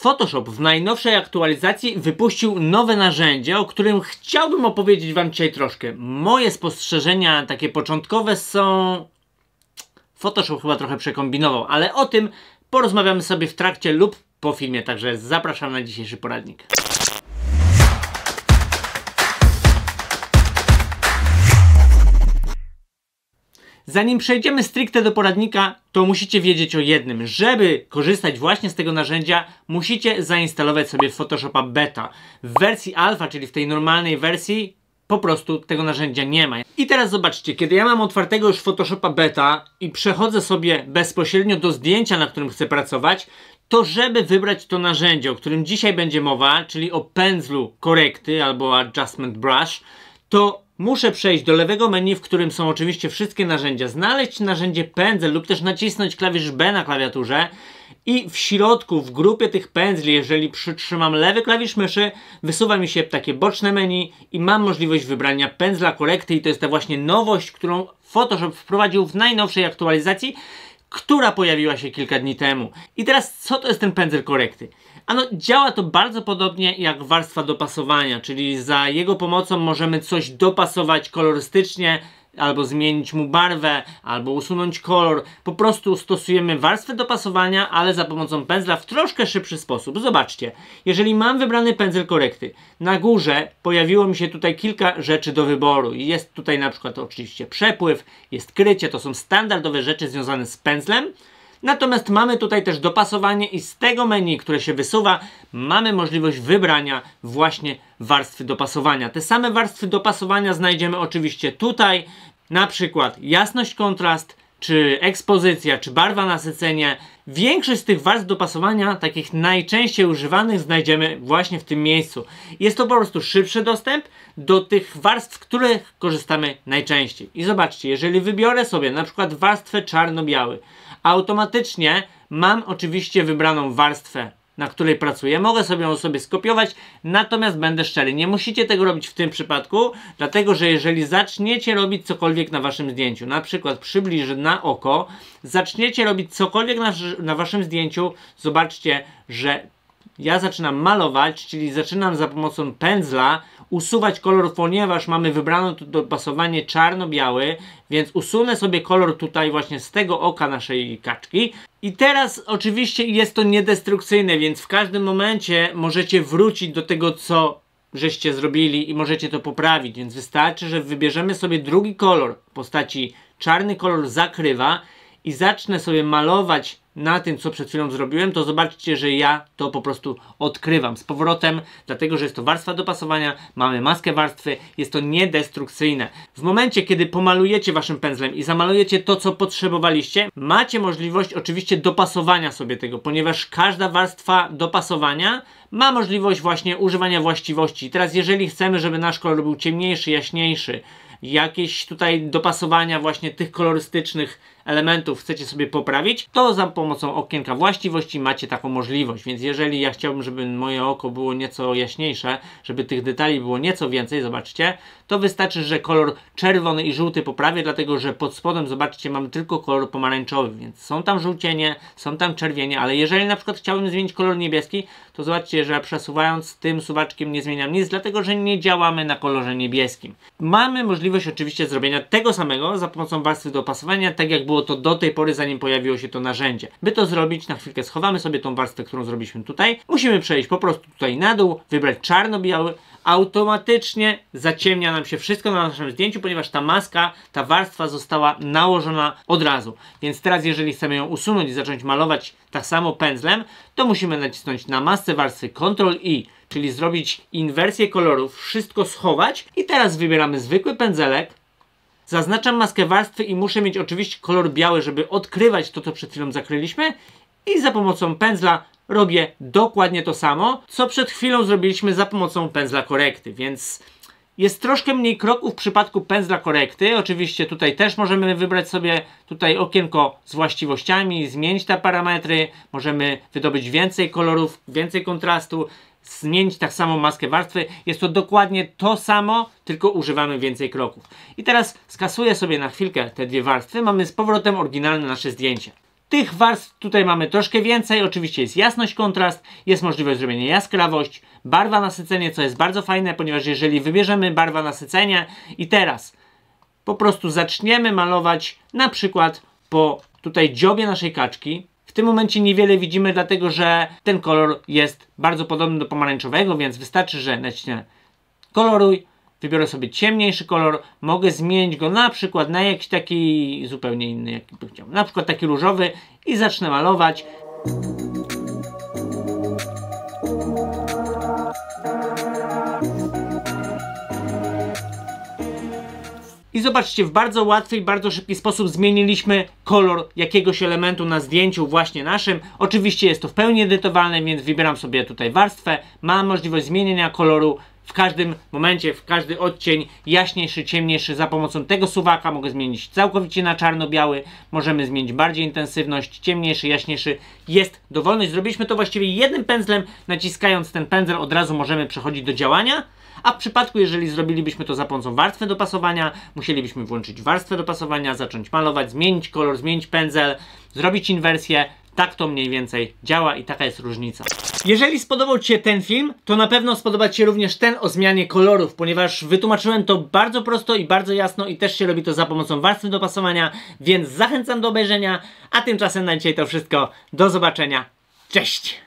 Photoshop w najnowszej aktualizacji wypuścił nowe narzędzie, o którym chciałbym opowiedzieć Wam dzisiaj troszkę. Moje spostrzeżenia, takie początkowe, są. Photoshop chyba trochę przekombinował, ale o tym porozmawiamy sobie w trakcie lub po filmie, także zapraszam na dzisiejszy poradnik. Zanim przejdziemy stricte do poradnika, to musicie wiedzieć o jednym. Żeby korzystać właśnie z tego narzędzia, musicie zainstalować sobie Photoshopa Beta. W wersji alfa, czyli w tej normalnej wersji, po prostu tego narzędzia nie ma. I teraz zobaczcie, kiedy ja mam otwartego już Photoshopa Beta i przechodzę sobie bezpośrednio do zdjęcia, na którym chcę pracować, to żeby wybrać to narzędzie, o którym dzisiaj będzie mowa, czyli o pędzlu korekty albo adjustment brush, to muszę przejść do lewego menu, w którym są oczywiście wszystkie narzędzia, znaleźć narzędzie pędzel lub też nacisnąć klawisz B na klawiaturze i w środku, w grupie tych pędzli, jeżeli przytrzymam lewy klawisz myszy, wysuwa mi się takie boczne menu i mam możliwość wybrania pędzla korekty i to jest ta właśnie nowość, którą Photoshop wprowadził w najnowszej aktualizacji, która pojawiła się kilka dni temu. I teraz co to jest ten pędzel korekty? Ano działa to bardzo podobnie jak warstwa dopasowania, czyli za jego pomocą możemy coś dopasować kolorystycznie, albo zmienić mu barwę, albo usunąć kolor. Po prostu stosujemy warstwę dopasowania, ale za pomocą pędzla w troszkę szybszy sposób. Zobaczcie, jeżeli mam wybrany pędzel korekty, na górze pojawiło mi się tutaj kilka rzeczy do wyboru. Jest tutaj na przykład oczywiście przepływ, jest krycie, to są standardowe rzeczy związane z pędzlem. Natomiast mamy tutaj też dopasowanie i z tego menu, które się wysuwa, mamy możliwość wybrania właśnie warstwy dopasowania. Te same warstwy dopasowania znajdziemy oczywiście tutaj, na przykład jasność, kontrast, czy ekspozycja, czy barwa nasycenie. Większość z tych warstw dopasowania, takich najczęściej używanych, znajdziemy właśnie w tym miejscu. Jest to po prostu szybszy dostęp do tych warstw, których korzystamy najczęściej. I zobaczcie, jeżeli wybiorę sobie na przykład warstwę czarno-biały, automatycznie mam oczywiście wybraną warstwę na której pracuję. Mogę sobie ją sobie skopiować, natomiast będę szczery. Nie musicie tego robić w tym przypadku, dlatego że jeżeli zaczniecie robić cokolwiek na waszym zdjęciu, na przykład przybliży na oko, zaczniecie robić cokolwiek na, na waszym zdjęciu, zobaczcie, że ja zaczynam malować, czyli zaczynam za pomocą pędzla usuwać kolor, ponieważ mamy wybrane tu dopasowanie czarno-biały, więc usunę sobie kolor tutaj właśnie z tego oka naszej kaczki. I teraz oczywiście jest to niedestrukcyjne, więc w każdym momencie możecie wrócić do tego, co żeście zrobili i możecie to poprawić, więc wystarczy, że wybierzemy sobie drugi kolor w postaci czarny kolor zakrywa i zacznę sobie malować na tym, co przed chwilą zrobiłem, to zobaczcie, że ja to po prostu odkrywam z powrotem, dlatego że jest to warstwa dopasowania, mamy maskę warstwy, jest to niedestrukcyjne. W momencie, kiedy pomalujecie waszym pędzlem i zamalujecie to, co potrzebowaliście, macie możliwość oczywiście dopasowania sobie tego, ponieważ każda warstwa dopasowania ma możliwość właśnie używania właściwości. Teraz jeżeli chcemy, żeby nasz kolor był ciemniejszy, jaśniejszy, jakieś tutaj dopasowania właśnie tych kolorystycznych elementów chcecie sobie poprawić, to za pomocą okienka właściwości macie taką możliwość. Więc jeżeli ja chciałbym, żeby moje oko było nieco jaśniejsze, żeby tych detali było nieco więcej, zobaczcie, to wystarczy, że kolor czerwony i żółty poprawię, dlatego że pod spodem, zobaczcie, mamy tylko kolor pomarańczowy, więc są tam żółcienie, są tam czerwienie, ale jeżeli na przykład chciałbym zmienić kolor niebieski, to zobaczcie, że przesuwając tym suwaczkiem nie zmieniam nic, dlatego że nie działamy na kolorze niebieskim. Mamy możliwość oczywiście zrobienia tego samego za pomocą warstwy dopasowania, tak jak było było to do tej pory, zanim pojawiło się to narzędzie. By to zrobić, na chwilkę schowamy sobie tą warstwę, którą zrobiliśmy tutaj. Musimy przejść po prostu tutaj na dół, wybrać czarno-biały, automatycznie zaciemnia nam się wszystko na naszym zdjęciu, ponieważ ta maska, ta warstwa została nałożona od razu. Więc teraz, jeżeli chcemy ją usunąć i zacząć malować tak samo pędzlem, to musimy nacisnąć na masce warstwy Ctrl-I, czyli zrobić inwersję kolorów, wszystko schować i teraz wybieramy zwykły pędzelek, Zaznaczam maskę warstwy i muszę mieć oczywiście kolor biały, żeby odkrywać to, co przed chwilą zakryliśmy. I za pomocą pędzla robię dokładnie to samo, co przed chwilą zrobiliśmy za pomocą pędzla korekty, więc jest troszkę mniej kroków w przypadku pędzla korekty. Oczywiście tutaj też możemy wybrać sobie tutaj okienko z właściwościami, zmienić te parametry. Możemy wydobyć więcej kolorów, więcej kontrastu, zmienić tak samo maskę warstwy. Jest to dokładnie to samo, tylko używamy więcej kroków. I teraz skasuję sobie na chwilkę te dwie warstwy. Mamy z powrotem oryginalne nasze zdjęcie. Tych warstw tutaj mamy troszkę więcej, oczywiście jest jasność, kontrast, jest możliwość zrobienia jaskrawość, barwa nasycenie, co jest bardzo fajne, ponieważ jeżeli wybierzemy barwa nasycenia i teraz po prostu zaczniemy malować na przykład po tutaj dziobie naszej kaczki, w tym momencie niewiele widzimy, dlatego że ten kolor jest bardzo podobny do pomarańczowego, więc wystarczy, że nacisnę koloruj, wybiorę sobie ciemniejszy kolor, mogę zmienić go na przykład na jakiś taki zupełnie inny, jaki bym chciał. Na przykład taki różowy i zacznę malować. I zobaczcie, w bardzo łatwy i bardzo szybki sposób zmieniliśmy kolor jakiegoś elementu na zdjęciu właśnie naszym. Oczywiście jest to w pełni edytowalne, więc wybieram sobie tutaj warstwę. Mam możliwość zmienienia koloru w każdym momencie, w każdy odcień, jaśniejszy, ciemniejszy. Za pomocą tego suwaka mogę zmienić całkowicie na czarno-biały. Możemy zmienić bardziej intensywność, ciemniejszy, jaśniejszy. Jest dowolność. Zrobiliśmy to właściwie jednym pędzlem. Naciskając ten pędzel od razu możemy przechodzić do działania. A w przypadku, jeżeli zrobilibyśmy to za pomocą warstwy dopasowania, musielibyśmy włączyć warstwę dopasowania, zacząć malować, zmienić kolor, zmienić pędzel, zrobić inwersję, tak to mniej więcej działa i taka jest różnica. Jeżeli spodobał Ci się ten film, to na pewno spodoba Ci się również ten o zmianie kolorów, ponieważ wytłumaczyłem to bardzo prosto i bardzo jasno i też się robi to za pomocą warstwy dopasowania, więc zachęcam do obejrzenia, a tymczasem na dzisiaj to wszystko. Do zobaczenia. Cześć!